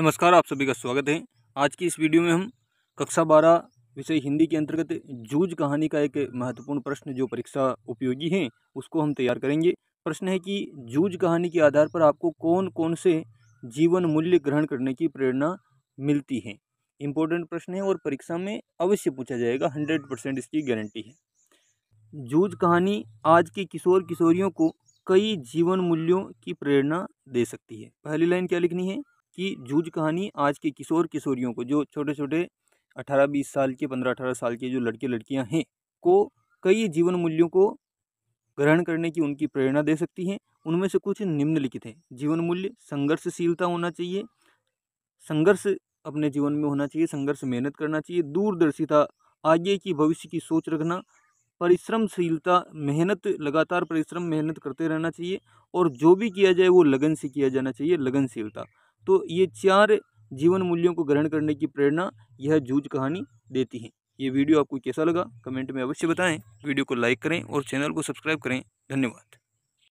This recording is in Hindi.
नमस्कार आप सभी का स्वागत है आज की इस वीडियो में हम कक्षा बारह विषय हिंदी के अंतर्गत जूझ कहानी का एक महत्वपूर्ण प्रश्न जो परीक्षा उपयोगी है उसको हम तैयार करेंगे प्रश्न है कि जूझ कहानी के आधार पर आपको कौन कौन से जीवन मूल्य ग्रहण करने की प्रेरणा मिलती है इम्पोर्टेंट प्रश्न है और परीक्षा में अवश्य पूछा जाएगा हंड्रेड परसेंट इसकी गारंटी है जूझ कहानी आज के किशोर किशोरियों को कई जीवन मूल्यों की प्रेरणा दे सकती है पहली लाइन क्या लिखनी है कि जूझ कहानी आज के किशोर किशोरियों को जो छोटे छोटे अठारह बीस साल के पंद्रह अठारह साल के जो लड़के लड़कियां हैं को कई जीवन मूल्यों को ग्रहण करने की उनकी प्रेरणा दे सकती हैं उनमें से कुछ निम्नलिखित हैं जीवन मूल्य संघर्षशीलता होना चाहिए संघर्ष अपने जीवन में होना चाहिए संघर्ष मेहनत करना चाहिए दूरदर्शिता आगे की भविष्य की सोच रखना परिश्रमशीलता मेहनत लगातार परिश्रम मेहनत करते रहना चाहिए और जो भी किया जाए वो लगन से किया जाना चाहिए लगनशीलता तो ये चार जीवन मूल्यों को ग्रहण करने की प्रेरणा यह जूझ कहानी देती है ये वीडियो आपको कैसा लगा कमेंट में अवश्य बताएं वीडियो को लाइक करें और चैनल को सब्सक्राइब करें धन्यवाद